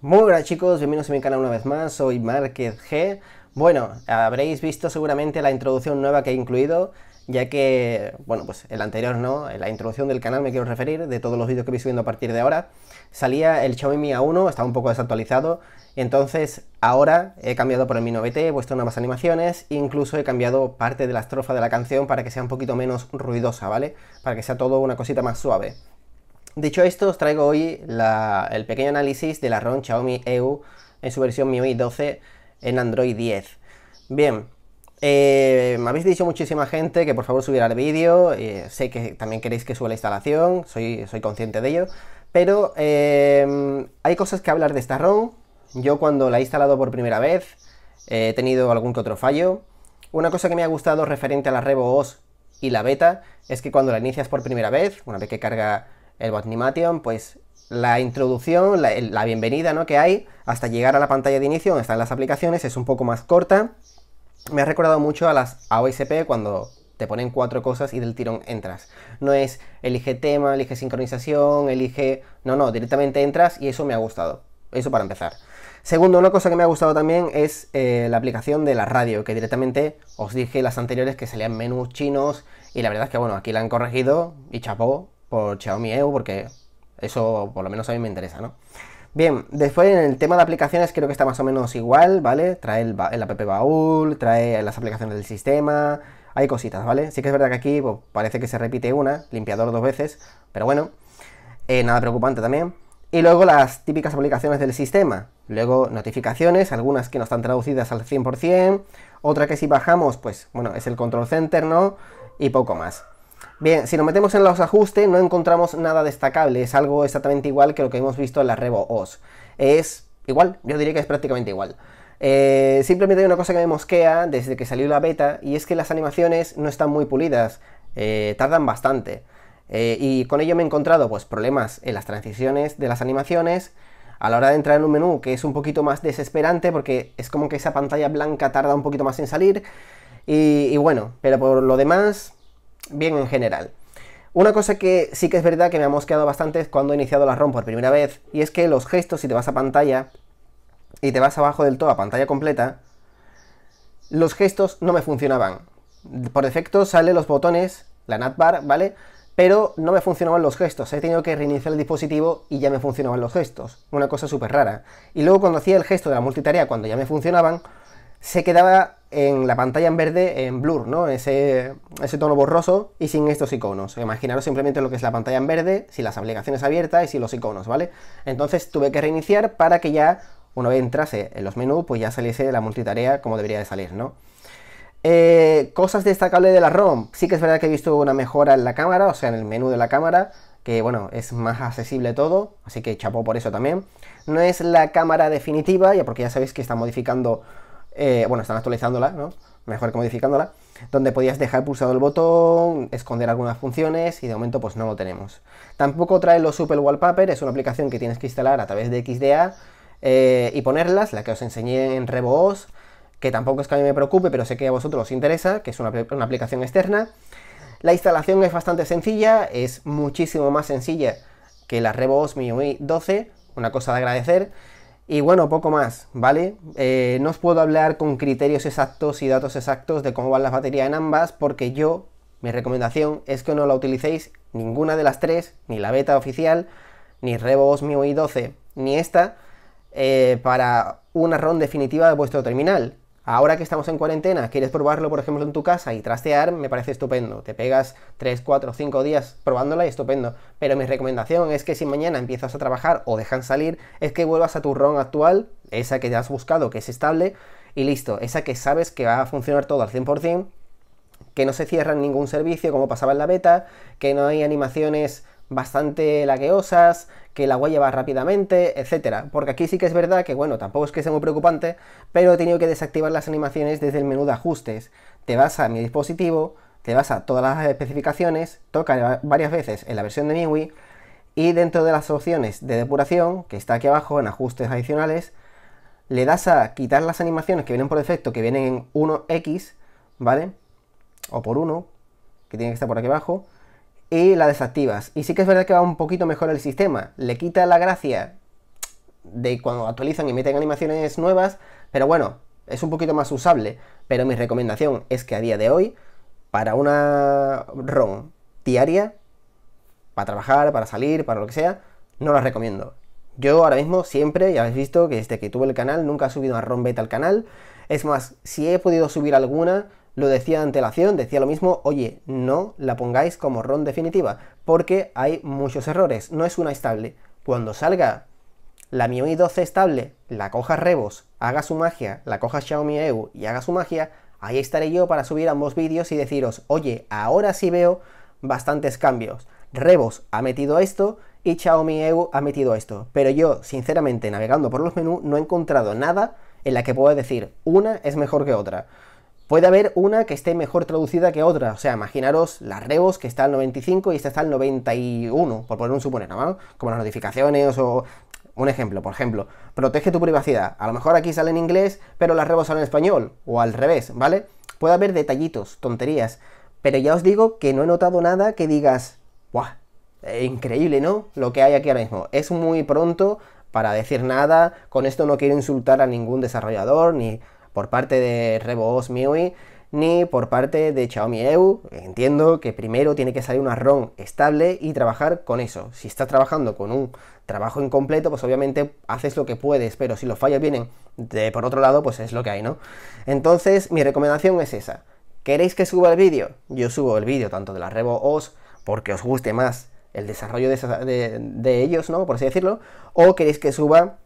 Muy buenas chicos, bienvenidos a mi canal una vez más, soy Márquez G. Bueno, habréis visto seguramente la introducción nueva que he incluido, ya que, bueno, pues el anterior no, la introducción del canal me quiero referir, de todos los vídeos que voy subiendo a partir de ahora, salía el Xiaomi Mi A1, estaba un poco desactualizado, entonces ahora he cambiado por el Mi 9T, he puesto nuevas animaciones, incluso he cambiado parte de la estrofa de la canción para que sea un poquito menos ruidosa, ¿vale? Para que sea todo una cosita más suave. Dicho esto, os traigo hoy el pequeño análisis de la ROM Xiaomi EU en su versión MIUI 12 en Android 10. Bien, eh, me habéis dicho muchísima gente que por favor subiera el vídeo, eh, sé que también queréis que suba la instalación, soy, soy consciente de ello, pero eh, hay cosas que hablar de esta ROM. Yo cuando la he instalado por primera vez he tenido algún que otro fallo. Una cosa que me ha gustado referente a la Revo OS y la beta es que cuando la inicias por primera vez, una vez que carga el Botnimation, pues la introducción, la, bienvenida ¿no? que hay hasta llegar a la pantalla de inicio donde están las aplicaciones es un poco más corta. Me ha recordado mucho a las AOSP cuando te ponen cuatro cosas y del tirón entras. No es elige tema, elige sincronización, elige... No, no, directamente entras y eso me ha gustado. Eso para empezar. Segundo, una cosa que me ha gustado también es eh, la aplicación de la radio, que directamente os dije las anteriores que salían menús chinos y la verdad es que bueno, aquí la han corregido y chapó por Xiaomi EU, eh, porque eso por lo menos a mí me interesa, ¿no? Bien, después en el tema de aplicaciones creo que está más o menos igual, ¿vale? Trae el, app baúl, trae las aplicaciones del sistema, hay cositas, ¿vale? Sí que es verdad que aquí pues, parece que se repite una, limpiador dos veces, pero bueno, eh, nada preocupante también. Y luego las típicas aplicaciones del sistema, luego notificaciones, algunas que no están traducidas al 100%, otra que si bajamos, pues bueno, es el control center, ¿no? Y poco más. Bien, si nos metemos en los ajustes no encontramos nada destacable, es algo exactamente igual que lo que hemos visto en la Revo OS. Es igual, yo diría que es prácticamente igual. Eh, simplemente hay una cosa que me mosquea desde que salió la beta y es que las animaciones no están muy pulidas, eh, tardan bastante. Eh, y con ello me he encontrado pues, problemas en las transiciones de las animaciones a la hora de entrar en un menú que es un poquito más desesperante porque es como que esa pantalla blanca tarda un poquito más en salir. y bueno, pero por lo demás bien en general. Una cosa que sí que es verdad que me ha mosqueado bastante es cuando he iniciado la ROM por primera vez, y es que los gestos, si te vas a pantalla y te vas abajo del todo a pantalla completa, los gestos no me funcionaban. Por defecto salen los botones, la NATBAR, ¿vale? Pero no me funcionaban los gestos. He tenido que reiniciar el dispositivo y ya me funcionaban los gestos. Una cosa súper rara. Y luego cuando hacía el gesto de la multitarea, cuando ya me funcionaban, se quedaba en la pantalla en verde en blur, ¿no? Ese, ese tono borroso y sin estos iconos. Imaginaros simplemente lo que es la pantalla en verde, sin las aplicaciones abiertas y sin los iconos, ¿vale? Entonces tuve que reiniciar para que ya, uno entrase en los menús, pues ya saliese la multitarea como debería de salir, ¿no? Eh, cosas destacables de la ROM. Sí que es verdad que he visto una mejora en la cámara, o sea, en el menú de la cámara, que bueno, es más accesible todo, así que chapó por eso también. No es la cámara definitiva, ya porque ya sabéis que está modificando eh, bueno, están actualizándola, ¿no? Mejor que modificándola, donde podías dejar pulsado el botón, esconder algunas funciones y de momento pues no lo tenemos. Tampoco trae los Super Wallpaper, es una aplicación que tienes que instalar a través de XDA eh, y ponerlas, la que os enseñé en RevoOS, que tampoco es que a mí me preocupe, pero sé que a vosotros os interesa, que es una, una aplicación externa. La instalación es bastante sencilla, es muchísimo más sencilla que la RevoOS MIUI 12, una cosa de agradecer. Y bueno, poco más, ¿vale? Eh, no os puedo hablar con criterios exactos y datos exactos de cómo van las baterías en ambas, porque yo, mi recomendación es que no la utilicéis ninguna de las tres, ni la beta oficial, ni Revo Osmio 12 ni esta, eh, para una ROM definitiva de vuestro terminal. Ahora que estamos en cuarentena, quieres probarlo, por ejemplo, en tu casa y trastear, me parece estupendo. Te pegas 3, 4, 5 días probándola y estupendo. Pero mi recomendación es que si mañana empiezas a trabajar o dejan salir, es que vuelvas a tu ROM actual, esa que ya has buscado, que es estable, y listo, esa que sabes que va a funcionar todo al 100%, que no se cierra ningún servicio como pasaba en la beta, que no hay animaciones bastante lagueosas, que la huella va rápidamente, etcétera. Porque aquí sí que es verdad que, bueno, tampoco es que sea muy preocupante, pero he tenido que desactivar las animaciones desde el menú de ajustes. Te vas a mi dispositivo, te vas a todas las especificaciones, toca varias veces en la versión de MIUI, y dentro de las opciones de depuración, que está aquí abajo en ajustes adicionales, le das a quitar las animaciones que vienen por defecto, que vienen en 1x, ¿vale? O por 1, que tiene que estar por aquí abajo, y la desactivas. Y sí que es verdad que va un poquito mejor el sistema. Le quita la gracia de cuando actualizan y meten animaciones nuevas, pero bueno, es un poquito más usable. Pero mi recomendación es que a día de hoy, para una ROM diaria, para trabajar, para salir, para lo que sea, no la recomiendo. Yo ahora mismo siempre, ya habéis visto que desde que tuve el canal nunca he subido una ROM beta al canal. Es más, si he podido subir alguna, lo decía antelación, decía lo mismo, oye, no la pongáis como ROM definitiva, porque hay muchos errores, no es una estable. Cuando salga la MIUI 12 estable, la coja Rebos, haga su magia, la cojas Xiaomi EU y haga su magia, ahí estaré yo para subir ambos vídeos y deciros, oye, ahora sí veo bastantes cambios. Rebos ha metido esto y Xiaomi EU ha metido esto. Pero yo, sinceramente, navegando por los menús, no he encontrado nada en la que pueda decir una es mejor que otra. Puede haber una que esté mejor traducida que otra. O sea, imaginaros las Rebos, que está al 95 y esta está al 91, por poner un suponer, ¿no? Como las notificaciones o... Un ejemplo, por ejemplo, protege tu privacidad. A lo mejor aquí sale en inglés, pero las Rebos salen en español, o al revés, ¿vale? Puede haber detallitos, tonterías, pero ya os digo que no he notado nada que digas, ¡buah! Eh, increíble, ¿no? Lo que hay aquí ahora mismo. Es muy pronto para decir nada, con esto no quiero insultar a ningún desarrollador, ni por parte de ReboOs MIUI ni por parte de Xiaomi EU. Entiendo que primero tiene que salir una ROM estable y trabajar con eso. Si estás trabajando con un trabajo incompleto, pues obviamente haces lo que puedes, pero si los fallos vienen de por otro lado, pues es lo que hay, ¿no? Entonces, mi recomendación es esa. ¿Queréis que suba el vídeo? Yo subo el vídeo tanto de la Revo OS porque os guste más el desarrollo de, de ellos, ¿no? Por así decirlo. O queréis que suba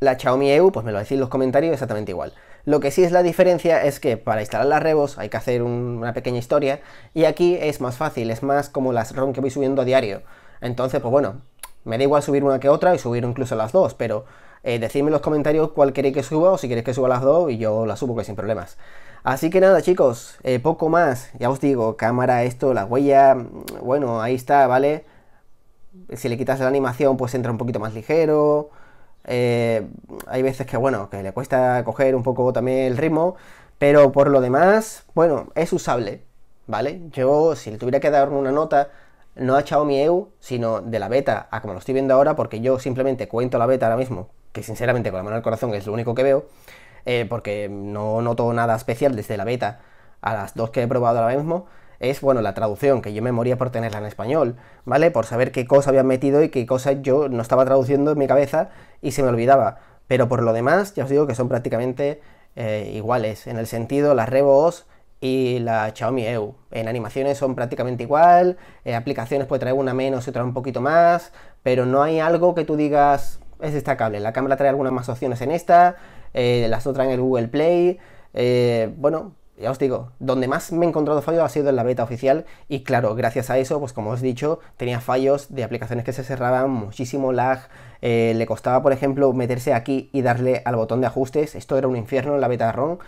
la Xiaomi EU, pues me lo decís en los comentarios exactamente igual. Lo que sí es la diferencia es que para instalar las Rebos hay que hacer una pequeña historia y aquí es más fácil, es más como las ROM que voy subiendo a diario. Entonces, pues bueno, me da igual subir una que otra y subir incluso las dos, pero eh, decidme en los comentarios cuál queréis que suba o si queréis que suba las dos y yo las subo que sin problemas. Así que nada chicos, eh, poco más, ya os digo, cámara, esto, la huella, mm, bueno, ahí está, ¿vale? Si le quitas la animación pues entra un poquito más ligero, eh, hay veces que, bueno, que le cuesta coger un poco también el ritmo, pero por lo demás, bueno, es usable, ¿vale? Yo, si le tuviera que dar una nota, no echado mi EU, sino de la beta a como lo estoy viendo ahora, porque yo simplemente cuento la beta ahora mismo, que sinceramente con la mano al corazón es lo único que veo, eh, porque no noto nada especial desde la beta a las dos que he probado ahora mismo es, bueno, la traducción, que yo me moría por tenerla en español, ¿vale? Por saber qué cosa habían metido y qué cosa yo no estaba traduciendo en mi cabeza y se me olvidaba. Pero por lo demás, ya os digo que son prácticamente eh, iguales, en el sentido, las Revo's y la Xiaomi EU. En animaciones son prácticamente igual, aplicaciones puede traer una menos y otra un poquito más, pero no hay algo que tú digas es destacable. La cámara trae algunas más opciones en esta, eh, las otras en el Google Play. Eh, bueno, ya os digo, donde más me he encontrado fallos ha sido en la beta oficial y claro, gracias a eso, pues como os he dicho, tenía fallos de aplicaciones que se cerraban, muchísimo lag, eh, le costaba por ejemplo meterse aquí y darle al botón de ajustes, esto era un infierno en la beta ROM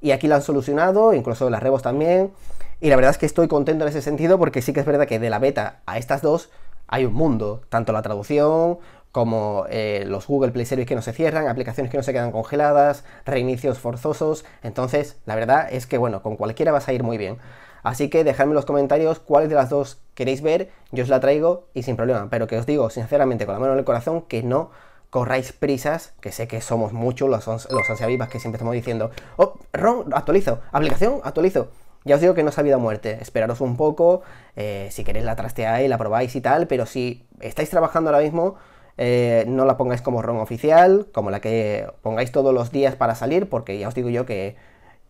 y aquí lo han solucionado, incluso las Rebos también y la verdad es que estoy contento en ese sentido porque sí que es verdad que de la beta a estas dos hay un mundo, tanto la traducción como eh, los Google Play Service que no se cierran, aplicaciones que no se quedan congeladas, reinicios forzosos. Entonces, la verdad es que, bueno, con cualquiera vas a ir muy bien. Así que dejadme en los comentarios cuál de las dos queréis ver, yo os la traigo y sin problema. Pero que os digo sinceramente, con la mano en el corazón, que no corráis prisas, que sé que somos muchos los, los vivas que siempre estamos diciendo, oh, Ron, actualizo, aplicación, actualizo. Ya os digo que no es vida muerte, esperaros un poco, eh, si queréis la trasteáis, la probáis y tal, pero si estáis trabajando ahora mismo, eh, no la pongáis como ROM oficial, como la que pongáis todos los días para salir, porque ya os digo yo que,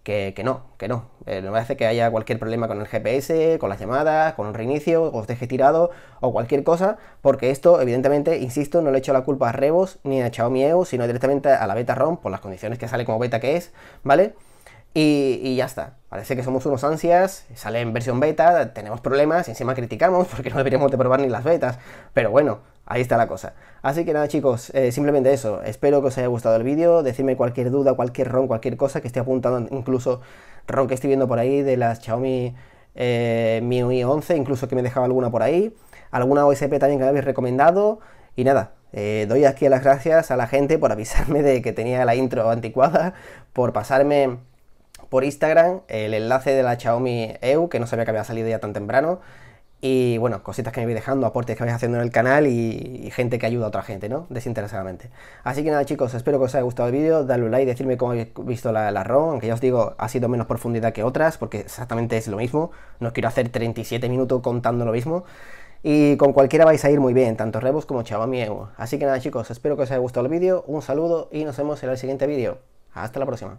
que, no, que no. no eh, me hace que haya cualquier problema con el GPS, con las llamadas, con un reinicio, os deje tirado o cualquier cosa, porque esto, evidentemente, insisto, no le echo la culpa a Rebos ni a Xiaomi Mieu, sino directamente a la beta ROM por las condiciones que sale como beta que es, ¿vale? Y, y, ya está. Parece que somos unos ansias, sale en versión beta, tenemos problemas, Y encima criticamos porque no deberíamos de probar ni las betas. Pero bueno, Ahí está la cosa. Así que nada chicos, eh, simplemente eso. Espero que os haya gustado el vídeo. Decidme cualquier duda, cualquier ron, cualquier cosa que esté apuntando, incluso ron que estoy viendo por ahí de las Xiaomi eh, Mi 11, incluso que me dejaba alguna por ahí. Alguna OSP también que me habéis recomendado. Y nada, eh, doy aquí las gracias a la gente por avisarme de que tenía la intro anticuada, por pasarme por Instagram el enlace de la Xiaomi EU, que no sabía que había salido ya tan temprano y bueno, cositas que me vais dejando, aportes que vais haciendo en el canal y, gente que ayuda a otra gente, ¿no? Desinteresadamente. Así que nada chicos, espero que os haya gustado el vídeo, dadle un like, decirme cómo habéis visto la, ROM, aunque ya os digo, ha sido menos profundidad que otras, porque exactamente es lo mismo, no quiero hacer 37 minutos contando lo mismo, y con cualquiera vais a ir muy bien, tanto Rebus como Xiaomi Así que nada chicos, espero que os haya gustado el vídeo, un saludo y nos vemos en el siguiente vídeo. Hasta la próxima.